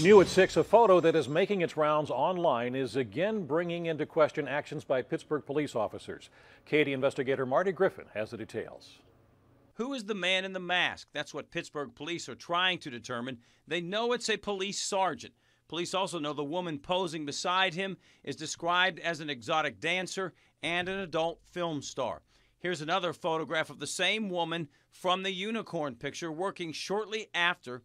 New at 6, a photo that is making its rounds online is again bringing into question actions by Pittsburgh police officers. Katie investigator Marty Griffin has the details. Who is the man in the mask? That's what Pittsburgh police are trying to determine. They know it's a police sergeant. Police also know the woman posing beside him is described as an exotic dancer and an adult film star. Here's another photograph of the same woman from the unicorn picture working shortly after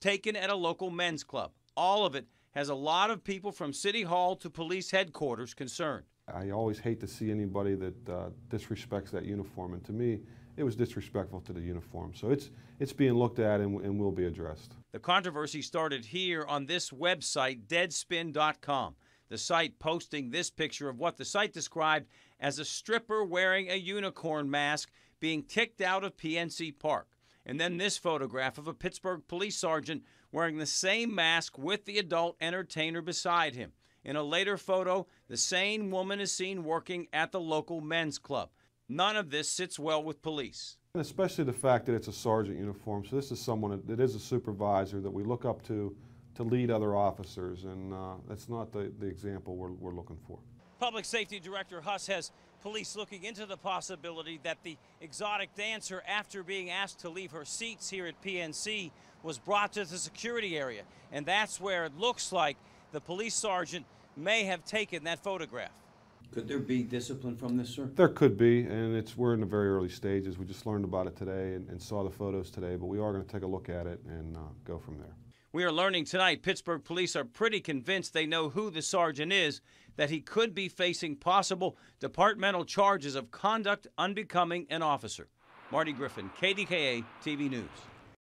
taken at a local men's club. All of it has a lot of people from City Hall to police headquarters concerned. I always hate to see anybody that uh, disrespects that uniform, and to me, it was disrespectful to the uniform. So it's it's being looked at and, and will be addressed. The controversy started here on this website, Deadspin.com. The site posting this picture of what the site described as a stripper wearing a unicorn mask being kicked out of PNC Park. And then this photograph of a Pittsburgh police sergeant wearing the same mask with the adult entertainer beside him. In a later photo, the same woman is seen working at the local men's club. None of this sits well with police. And especially the fact that it's a sergeant uniform. So this is someone that is a supervisor that we look up to to lead other officers, and uh, that's not the, the example we're, we're looking for. Public Safety Director Huss has police looking into the possibility that the exotic dancer, after being asked to leave her seats here at PNC, was brought to the security area. And that's where it looks like the police sergeant may have taken that photograph. Could there be discipline from this, sir? There could be, and it's we're in the very early stages. We just learned about it today and, and saw the photos today, but we are going to take a look at it and uh, go from there. We are learning tonight Pittsburgh police are pretty convinced they know who the sergeant is, that he could be facing possible departmental charges of conduct unbecoming an officer. Marty Griffin, KDKA TV News.